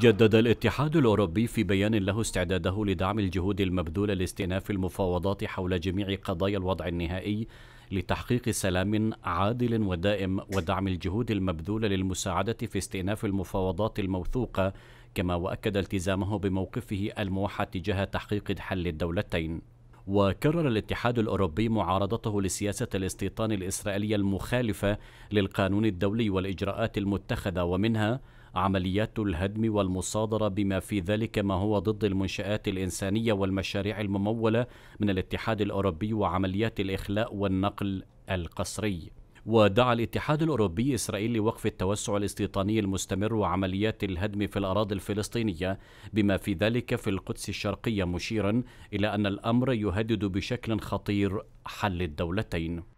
جدد الاتحاد الأوروبي في بيان له استعداده لدعم الجهود المبذولة لاستئناف المفاوضات حول جميع قضايا الوضع النهائي لتحقيق سلام عادل ودائم ودعم الجهود المبذولة للمساعدة في استئناف المفاوضات الموثوقة كما وأكد التزامه بموقفه الموحد تجاه تحقيق حل الدولتين وكرر الاتحاد الاوروبي معارضته لسياسه الاستيطان الاسرائيليه المخالفه للقانون الدولي والاجراءات المتخذه ومنها عمليات الهدم والمصادرة بما في ذلك ما هو ضد المنشآت الإنسانية والمشاريع الممولة من الاتحاد الأوروبي وعمليات الإخلاء والنقل القسري ودعا الاتحاد الأوروبي إسرائيل لوقف التوسع الاستيطاني المستمر وعمليات الهدم في الأراضي الفلسطينية بما في ذلك في القدس الشرقية مشيرا إلى أن الأمر يهدد بشكل خطير حل الدولتين